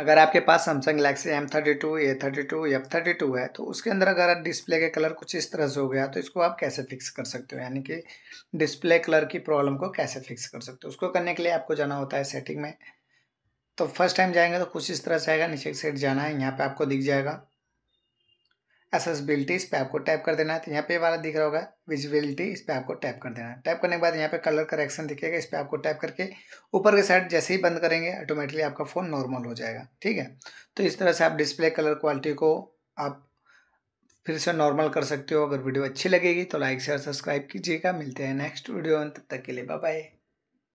अगर आपके पास Samsung Galaxy M thirty two A thirty two F thirty two है तो उसके अंदर अगर डिस्प्ले के कलर कुछ इस तरह से हो गया तो इसको आप कैसे फिक्स कर सकते हो यानी कि डिस्प्ले कलर की प्रॉब्लम को कैसे फिक्स कर सकते हो उसको करने के लिए आपको जाना होता है सेटिंग में तो फर्स्ट टाइम जाएंगे तो कुछ इस तरह से आएगा नीचे की साइड जाना है यहाँ पर आपको दिख जाएगा एसेसबिलिटी इस पर आपको टैप कर देना है तो यहाँ पे वाला दिख रहा होगा विजिबिलिटी इस पर आपको टैप कर देना है टैप करने के बाद यहाँ पे कलर करेक्शन दिखेगा इस पर आपको टैप करके ऊपर के साइड जैसे ही बंद करेंगे ऑटोमेटिकली आपका फ़ोन नॉर्मल हो जाएगा ठीक है तो इस तरह से आप डिस्प्ले कलर क्वालिटी को आप फिर से नॉर्मल कर सकते हो अगर वीडियो अच्छी लगेगी तो लाइक शेयर सब्सक्राइब कीजिएगा मिलते हैं नेक्स्ट वीडियो तब तक के लिए बाय